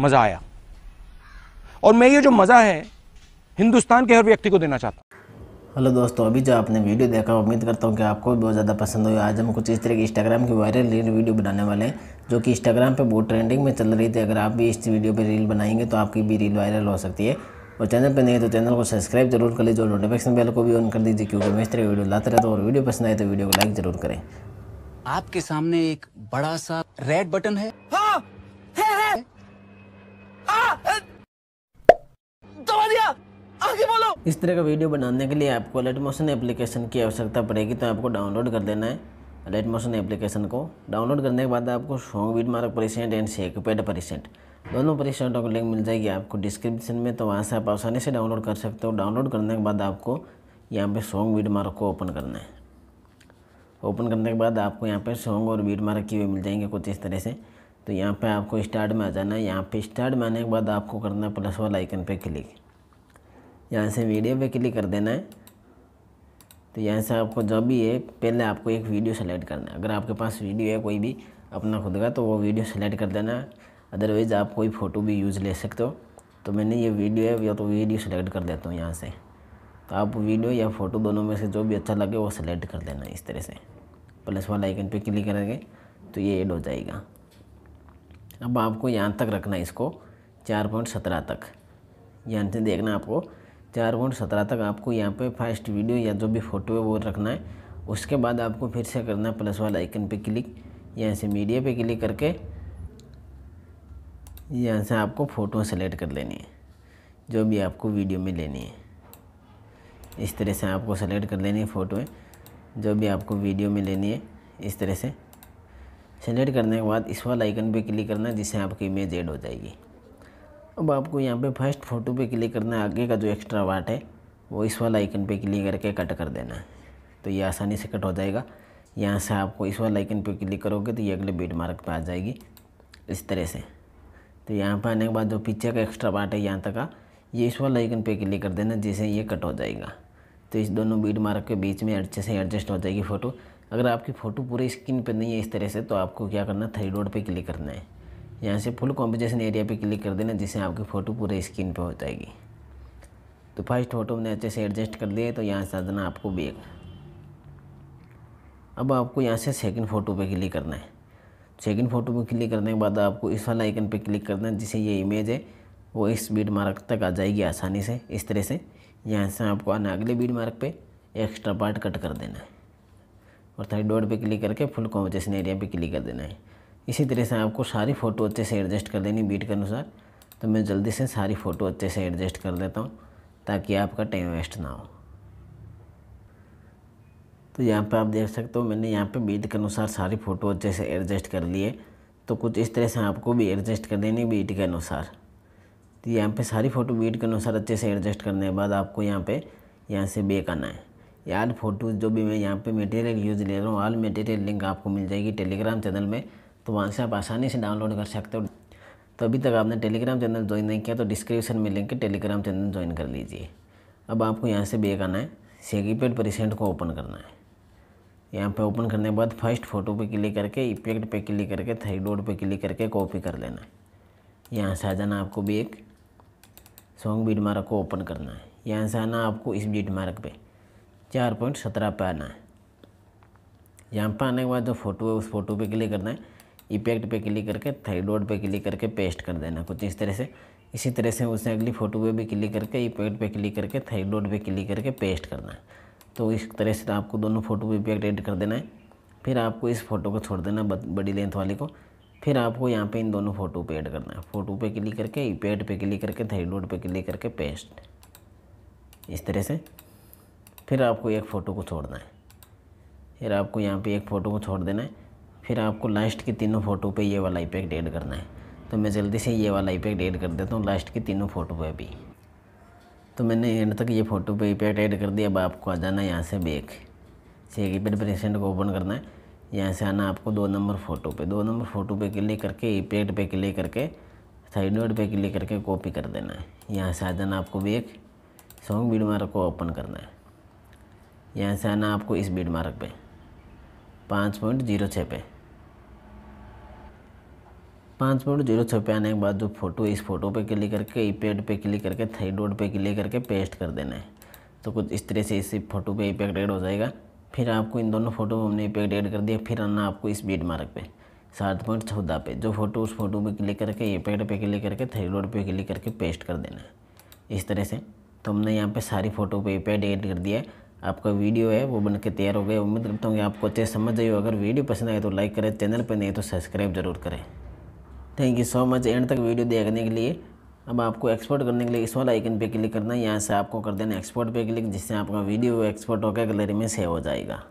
मज़ा आया और मैं ये जो मज़ा है हिंदुस्तान के हर व्यक्ति को देना चाहता हेलो दोस्तों अभी जो आपने वीडियो देखा उम्मीद करता हूँ कि आपको भी बहुत ज़्यादा पसंद हुई आज हम कुछ इस तरह की इंस्टाग्राम की वायरल रील वीडियो बनाने वाले हैं जो कि इंस्टाग्राम पे बहुत ट्रेंडिंग में चल रही थी अगर आप भी इस वीडियो पे रील बनाएंगे तो आपकी भी रील वायरल हो सकती है और चैनल पर नहीं तो चैनल को सब्सक्राइब जरूर कर लीजिए और नोटिफिकेशन बेल को भी ऑन कर दीजिए क्योंकि मैं इस तरह वीडियो लाते रहता हूँ और वीडियो पसंद आए तो वीडियो को लाइक जरूर करें आपके सामने एक बड़ा सा रेड बटन है हाँ! इस तरह का वीडियो बनाने के लिए आपको अलर्ट मोशन एप्लीकेशन की आवश्यकता पड़ेगी तो आपको डाउनलोड कर देना है अलर्ट मोशन एप्लीकेशन को डाउनलोड करने के बाद आपको song beat mark preset and shake effect preset दोनों परिसेंटों की लिंक मिल जाएगी आपको डिस्क्रिप्शन में तो वहाँ से आप आसानी से डाउनलोड कर सकते हो डाउनलोड करने के बाद आपको यहाँ पर शॉन्ग बीट मार्क को ओपन करना है ओपन करने के बाद आपको यहाँ पे सॉन्ग और बीट मार्क की हुए मिल जाएंगे कुछ इस तरह से तो यहाँ पे आपको स्टार्ट में आ जाना है यहाँ पे स्टार्ट में आने के बाद आपको करना है प्लस वाला आइकन पे क्लिक यहाँ से वीडियो पे क्लिक कर देना है तो यहाँ से आपको जब भी है पहले आपको एक वीडियो सेलेक्ट करना है अगर आपके पास वीडियो है कोई भी अपना खुद का तो वो वीडियो सेलेक्ट कर देना है अदरवाइज़ आप कोई फ़ोटो भी यूज़ ले सकते हो तो मैंने ये वीडियो है या तो वीडियो सेलेक्ट कर देता हूँ यहाँ से तो आप वीडियो या फ़ोटो दोनों में से जो भी अच्छा लगे वो सेलेक्ट कर देना इस तरह से प्लस वाला आइकन पे क्लिक करेंगे तो ये ऐड हो जाएगा अब आपको यहाँ तक रखना है इसको चार पॉइंट सत्रह तक यहाँ से देखना आपको चार पॉइंट सत्रह तक आपको यहाँ पे फर्स्ट वीडियो या जो भी फ़ोटो है वो रखना है उसके बाद आपको फिर से करना है प्लस वाला आइकन पे क्लिक यहाँ से मीडिया पे क्लिक करके यहाँ से आपको फ़ोटो सेलेक्ट कर लेनी है जो भी आपको वीडियो में लेनी है इस तरह से आपको सेलेक्ट कर लेनी है फ़ोटोएँ जो भी आपको वीडियो में लेनी है इस तरह से सेलेक्ट करने के बाद इस वाला आइकन पर क्लिक करना है जिससे आपकी इमेज एड हो जाएगी अब आपको यहाँ पे फर्स्ट फ़ोटो पे क्लिक करना है आगे का जो एक्स्ट्रा वाट है वो इस वाला आइकन पे क्लिक करके कट कर देना है तो ये आसानी से कट हो जाएगा यहाँ से आपको इस वाला आइकन पे क्लिक करोगे तो ये अगले बीट मार्क पे आ जाएगी इस तरह से तो यहाँ पे आने के बाद जो पीछे का एक्स्ट्रा वाट है यहाँ तक का ये इस वाला आइकन पे क्लिक कर देना जिससे ये कट हो जाएगा तो इस दोनों बीट मार्क के बीच में अच्छे से एडजस्ट हो जाएगी फ़ोटो अगर आपकी फ़ोटो पूरे स्क्रीन पर नहीं है इस तरह से तो आपको क्या करना है थ्री डॉट पर क्लिक करना है यहाँ से फुल कॉम्पोजिशन एरिया पे क्लिक कर देना जिससे आपकी फ़ोटो पूरे स्क्रीन पे हो जाएगी तो फर्स्ट फ़ोटो मैंने अच्छे से एडजस्ट कर दिया तो यहाँ से आ आपको बेग अब आपको यहाँ से सेकंड फ़ोटो पे क्लिक करना है सेकंड फ़ोटो पे क्लिक करने के बाद आपको इस वाला आइकन पे क्लिक करना है जिससे ये इमेज है वो इस बीड मार्क तक आ जाएगी आसानी से इस तरह से यहाँ से आपको आना अगले बीड मार्क पर एक्स्ट्रा पार्ट कट कर देना है और थर्ड डोड पर क्लिक करके फुल कॉम्पोजेशन एरिया पर क्लिक कर देना है इसी तरह से आपको सारी फ़ोटो अच्छे से एडजस्ट कर देनी बीट के अनुसार तो मैं जल्दी से सारी फ़ोटो अच्छे से एडजस्ट कर देता हूँ ताकि आपका टाइम वेस्ट ना हो तो यहाँ पर आप देख सकते हो मैंने यहाँ पर बीट के अनुसार सारी फ़ोटो अच्छे से एडजस्ट कर लिए तो कुछ इस तरह से आपको भी एडजस्ट कर देनी बीट के अनुसार तो यहाँ पे सारी फ़ोटो बीट के अनुसार अच्छे से एडजस्ट करने के बाद आपको यहाँ पे यहाँ से बेक आना है यार फोटो जो भी मैं यहाँ पे मटेरियल यूज़ ले रहा हूँ ऑल मटेरियल लिंक आपको मिल जाएगी टेलीग्राम चैनल में तो वहाँ से आप आसानी से डाउनलोड कर सकते हो तो अभी तक आपने टेलीग्राम चैनल ज्वाइन नहीं किया तो डिस्क्रिप्शन में लिंक टेलीग्राम चैनल ज्वाइन कर लीजिए अब आपको यहाँ से बेक आना है सेगीपेड परिसेंट को ओपन करना है यहाँ पे ओपन करने के बाद फर्स्ट फ़ोटो पे क्लिक करके इफेक्ट पे क्लिक करके डोड पे क्लिक करके कॉपी कर लेना है यहाँ से आ जाना आपको भी एक सॉन्ग बीट मार्क को ओपन करना है यहाँ से आना आपको इस बीट मार्क पर चार पॉइंट सत्रह पे आना है यहाँ पर आने के बाद जो फ़ोटो है उस फोटो पर क्लिक करना है इफेक्ट पे क्लिक करके थ्री डॉट पे क्लिक करके पेस्ट कर देना कुछ इस तरह से इसी तरह से उसने अगली फ़ोटो पे भी क्लिक करके इफेक्ट पे क्लिक करके थ्री डॉट पे क्लिक करके पेस्ट करना है तो इस तरह से आपको दोनों फ़ोटो पे इफेक्ट एड कर देना है फिर आपको इस फ़ोटो को छोड़ देना बड़ी लेंथ वाली को फिर आपको यहाँ पर इन दोनों फ़ोटो पर एड करना है फ़ोटो पर क्लिक करके इपेड पर क्लिक करके थ्री डॉट क्लिक करके पेस्ट इस तरह से फिर आपको एक फ़ोटो को छोड़ना है फिर आपको यहाँ पे एक फ़ोटो को छोड़ देना है फिर आपको लास्ट की तीनों फ़ोटो पे ये वाला आई ऐड करना है तो मैं जल्दी से ये वाला आई ऐड कर देता हूँ लास्ट की तीनों फ़ोटो पे अभी तो मैंने एंड तक ये फ़ोटो पे पैक ऐड कर दिया अब आपको आ जाना है यहाँ से बैक से इफेक्ट प्रेसेंट को ओपन करना है यहाँ से आना आपको दो नंबर फ़ोटो पे दो नंबर फ़ोटो पे क्लिक करके इफेक्ट पे क्लिक करके साइड नोट पे क्लिक करके कॉपी कर देना है यहाँ से आ जाना आपको बैक सॉन्ग बीड मार्क को ओपन करना है यहाँ से आना आपको इस बीड मार्क पर पाँच पॉइंट जीरो छः पे पाँच पॉइंट जीरो छः पे आने के बाद जो तो फोटो इस फोटो पे क्लिक करके ई पे क्लिक करके थ्री डोड पे क्लिक करके पेस्ट कर देना है तो कुछ इस तरह से इस फोटो पे इपेक्ट एड हो जाएगा फिर आपको इन दोनों फोटो में हमने इपेक्ट एड कर दिया फिर आना आपको इस बीट मार्क पे सात पॉइंट चौदह पे जो फोटो उस फोटो पे क्लिक करके पेड पे क्लिक करके थ्री रोड पे क्लिक करके पेस्ट कर देना है इस तरह से तो हमने यहाँ पे सारी फ़ोटो पे इपेड एड कर दिया है आपका वीडियो है वो बनके तैयार हो गया उम्मीद करता हूँ कि आपको अच्छे समझ आई हो अगर वीडियो पसंद आए तो लाइक करें चैनल पर नहीं तो सब्सक्राइब जरूर करें thank you so much end तक वीडियो देखने के लिए अब आपको एक्सपोर्ट करने के लिए इस वाला आइकन पे क्लिक करना है यहाँ से आपको कर देना एक्सपोर्ट पे क्लिक जिससे आपका वीडियो एक्सपोर्ट होकर गैलरी में सेव हो जाएगा